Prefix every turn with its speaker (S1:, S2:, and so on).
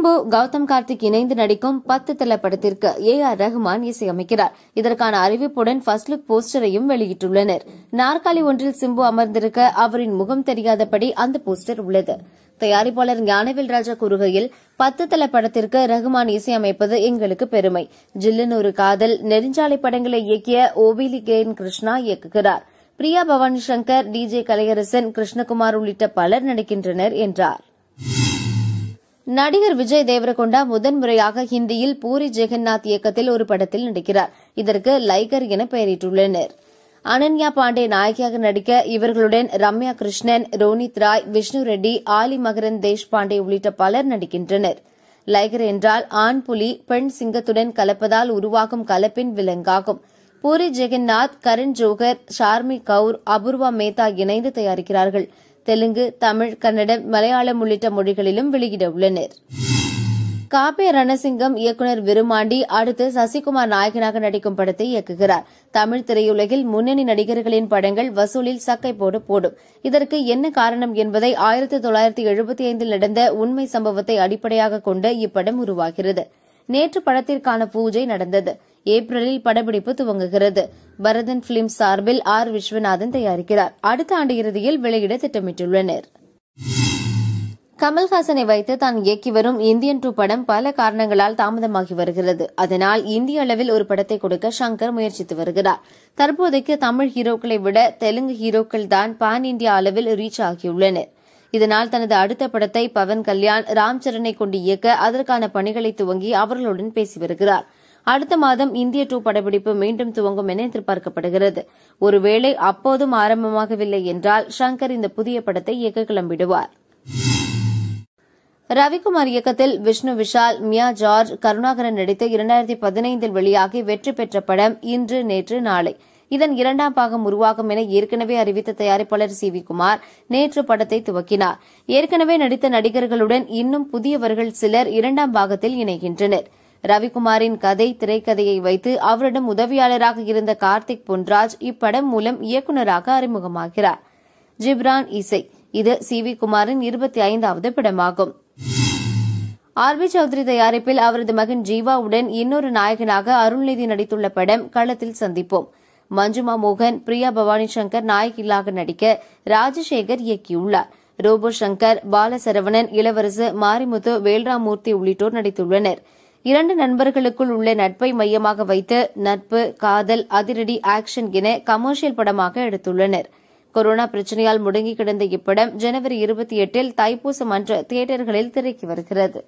S1: சிம்பு கௌதம் கார்த்திக் இணைந்து நடிக்கும் பத்து தல படத்திற்கு ஏ ஆர் ரஹ்மான் இசையமைக்கிறார் இதற்கான அறிவிப்புடன் ஃபர்ஸ்ட் லுக் போஸ்டரையும் வெளியிட்டுள்ளனர் நாற்காலி ஒன்றில் சிம்பு அமர்ந்திருக்க அவரின் முகம் தெரியாதபடி அந்த போஸ்டர் உள்ளது தயாரிப்பாளர் ஞானவேல் ராஜா கூறுகையில் பத்து தல படத்திற்கு ரகுமான் இசையமைப்பது எங்களுக்கு பெருமை ஜில்லுன்னு ஒரு காதல் நெடுஞ்சாலை படங்களை இயக்கிய கேன் கிருஷ்ணா இயக்குகிறார் பிரியா பவானி சங்கர் டிஜே கலையரசன் கிருஷ்ணகுமார் உள்ளிட்ட பலர் நடிக்கின்றனர் என்றார் நடிகர் விஜய் தேவரகொண்டா முதன்முறையாக ஹிந்தியில் பூரி ஜெகநாத் இயக்கத்தில் ஒரு படத்தில் நடிக்கிறார் இதற்கு லைகர் என பெயரிட்டுள்ளனர் அனன்யா பாண்டே நாயகியாக நடிக்க இவர்களுடன் ரம்யா கிருஷ்ணன் ரோனித் ராய் விஷ்ணு ரெட்டி ஆலி மகரன் தேஷ் பாண்டே உள்ளிட்ட பலர் நடிக்கின்றனர் லைகர் என்றால் ஆண் புலி பெண் சிங்கத்துடன் கலப்பதால் உருவாகும் கலப்பின் விலங்காகும் பூரி ஜெகநாத் கரண் ஜோகர் ஷார்மி கவுர் அபூர்வா மேத்தா இணைந்து தயாரிக்கிறார்கள் தெலுங்கு தமிழ் கன்னடம் மலையாளம் உள்ளிட்ட மொழிகளிலும் வெளியிட உள்ளனர் காபே ரணசிங்கம் இயக்குநர் விருமாண்டி அடுத்து சசிகுமார் நாயகனாக நடிக்கும் படத்தை இயக்குகிறார் தமிழ் திரையுலகில் முன்னணி நடிகர்களின் படங்கள் வசூலில் சக்கை போடு போடும் இதற்கு என்ன காரணம் என்பதை ஆயிரத்தி தொள்ளாயிரத்தி எழுபத்தி ஐந்தில் நடந்த உண்மை சம்பவத்தை அடிப்படையாக கொண்டு இப்படம் உருவாகிறது நேற்று படத்திற்கான பூஜை நடந்தது ஏப்ரலில் படப்பிடிப்பு துவங்குகிறது பரதன் பிலிம் சார்பில் ஆர் விஸ்வநாதன் தயாரிக்கிறார் அடுத்த ஆண்டு இறுதியில் வெளியிட திட்டமிட்டுள்ளனர் கமல்ஹாசனை வைத்து தான் இயக்கி வரும் இந்தியன் டூ படம் பல காரணங்களால் தாமதமாகி வருகிறது அதனால் இந்திய அளவில் ஒரு படத்தை கொடுக்க சங்கர் முயற்சித்து வருகிறார் தற்போதைக்கு தமிழ் ஹீரோக்களை விட தெலுங்கு ஹீரோக்கள் தான் பான் இந்தியா அளவில் ரீச் ஆகியுள்ளனர் இதனால் தனது அடுத்த படத்தை பவன் கல்யாண் ராம் சரனை கொண்டு இயக்க அதற்கான பணிகளை துவங்கி அவர்களுடன் பேசி வருகிறாா் அடுத்த மாதம் இந்திய டூ படப்பிடிப்பு மீண்டும் துவங்கும் என எதிர்பார்க்கப்படுகிறது ஒருவேளை அப்போதும் ஆரம்பமாகவில்லை என்றால் ஷங்கர் இந்த புதிய படத்தை இயக்க கிளம்பிடுவார் ரவிக்குமார் இயக்கத்தில் விஷ்ணு விஷால் மியா ஜார்ஜ் கருணாகரன் நடித்து இரண்டாயிரத்தி பதினைந்தில் வெளியாகி வெற்றி பெற்ற படம் இன்று நேற்று நாளை இதன் இரண்டாம் பாகம் உருவாகும் என ஏற்கனவே அறிவித்த தயாரிப்பாளர் சி வி குமார் நேற்று படத்தை துவக்கினார் ஏற்கனவே நடித்த நடிகர்களுடன் இன்னும் புதியவர்கள் சிலர் இரண்டாம் பாகத்தில் இணைகின்றனா் ரவிக்குமாரின் கதை திரைக்கதையை வைத்து அவரிடம் உதவியாளராக இருந்த கார்த்திக் பொன்ராஜ் இப்படம் மூலம் இயக்குநராக அறிமுகமாகிறார் ஜிப்ரான் இசை இது சி வி குமாரின் இருபத்தி ஐந்தாவது படமாகும் ஆர் பி சௌத்ரி தயாரிப்பில் அவரது மகன் ஜீவாவுடன் இன்னொரு நாயகனாக அருள்நிதி நடித்துள்ள படம் களத்தில் சந்திப்போம் மஞ்சுமா மோகன் பிரியா பவானி சங்கர் நாயகிகளாக நடிக்க ராஜசேகர் இயக்கியுள்ளார் ரோபோ சங்கர் பாலசரவணன் இளவரசு மாரிமுத்து வேல்ராமூர்த்தி உள்ளிட்டோர் நடித்துள்ளனா் இரண்டு நண்பர்களுக்குள் உள்ள நட்பை மையமாக வைத்து நட்பு காதல் அதிரடி ஆக்ஷன் என கமர்ஷியல் படமாக எடுத்துள்ளனர் கொரோனா பிரச்சனையால் முடங்கி கிடந்த இப்படம் ஜனவரி இருபத்தி எட்டில் தைப்பூசம் அன்று தியேட்டர்களில் திரைக்கு வருகிறது